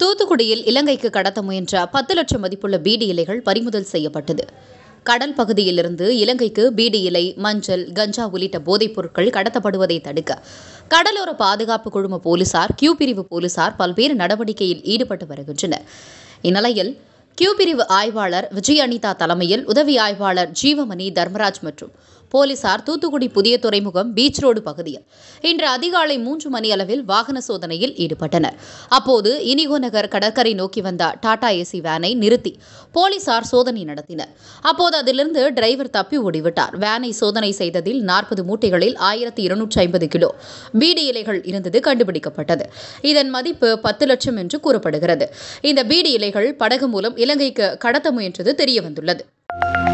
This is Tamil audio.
தூத்துக்குடியில் இலங்கைக்கு கடத்த முயன்ற பத்து லட்சம் மதிப்புள்ள பீடி இலைகள் பறிமுதல் செய்யப்பட்டது கடல் பகுதியிலிருந்து இலங்கைக்கு பீடி இலை மஞ்சள் கஞ்சா உள்ளிட்ட போதைப் பொருட்கள் கடத்தப்படுவதை தடுக்க கடலோர பாதுகாப்பு குழும போலீசார் கியூ பிரிவு போலீசார் பல்வேறு நடவடிக்கையில் ஈடுபட்டு வருகின்றனர் இந்நிலையில் கியூ பிரிவு ஆய்வாளர் விஜய் அனிதா தலைமையில் உதவி ஆய்வாளர் ஜீவமணி தர்மராஜ் மற்றும் போலீசார் தூத்துக்குடி புதிய துறைமுகம் பீச் ரோடு பகுதியில் இன்று அதிகாலை மூன்று மணி அளவில் வாகன சோதனையில் ஈடுபட்டனர் அப்போது இனிகோ நகர் கடற்கரை நோக்கி வந்த டாடா ஏசி வேனை நிறுத்தி போலீசார் சோதனை நடத்தினர் அப்போது அதிலிருந்து டிரைவர் தப்பி ஓடிவிட்டார் வேனை சோதனை செய்ததில் நாற்பது மூட்டைகளில் ஆயிரத்தி இருநூற்றி ஐம்பது கிலோ பீடி இலைகள் இருந்தது கண்டுபிடிக்கப்பட்டது இதன் மதிப்பு பத்து லட்சம் என்று கூறப்படுகிறது இந்த பீடி இலைகள் படகு மூலம் இலங்கைக்கு கடத்த முயன்றது தெரியவந்துள்ளது